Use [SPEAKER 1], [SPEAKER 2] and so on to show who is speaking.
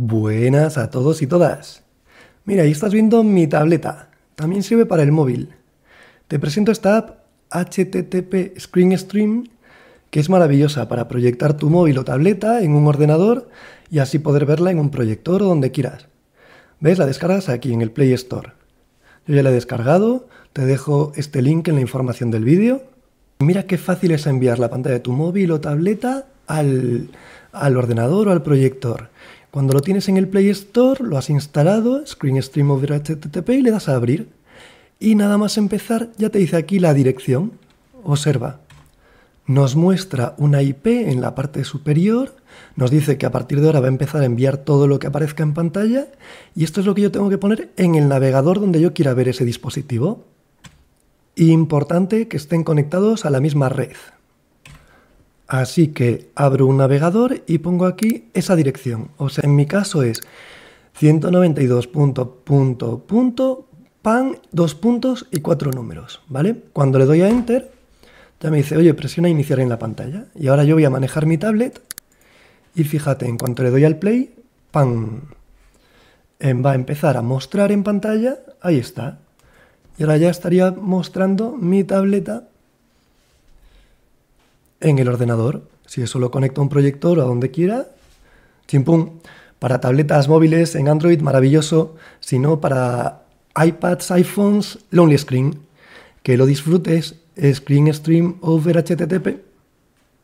[SPEAKER 1] Buenas a todos y todas. Mira, ahí estás viendo mi tableta. También sirve para el móvil. Te presento esta app HTTP Screen Stream, que es maravillosa para proyectar tu móvil o tableta en un ordenador y así poder verla en un proyector o donde quieras. ¿Ves? La descargas aquí en el Play Store. Yo ya la he descargado, te dejo este link en la información del vídeo. Mira qué fácil es enviar la pantalla de tu móvil o tableta al, al ordenador o al proyector cuando lo tienes en el Play Store, lo has instalado, Screen Stream over HTTP y le das a abrir. Y nada más empezar, ya te dice aquí la dirección. Observa. Nos muestra una IP en la parte superior, nos dice que a partir de ahora va a empezar a enviar todo lo que aparezca en pantalla y esto es lo que yo tengo que poner en el navegador donde yo quiera ver ese dispositivo. Importante que estén conectados a la misma red, Así que abro un navegador y pongo aquí esa dirección. O sea, en mi caso es pan, dos puntos y cuatro números, ¿vale? Cuando le doy a Enter, ya me dice, oye, presiona iniciar en la pantalla. Y ahora yo voy a manejar mi tablet y fíjate, en cuanto le doy al play, pan, em, Va a empezar a mostrar en pantalla, ahí está. Y ahora ya estaría mostrando mi tableta en el ordenador. Si eso lo conecto a un proyector o a donde quiera, chimpum. Para tabletas móviles en Android, maravilloso. Si no, para iPads, iPhones, Lonely Screen. Que lo disfrutes. Screen Stream over HTTP.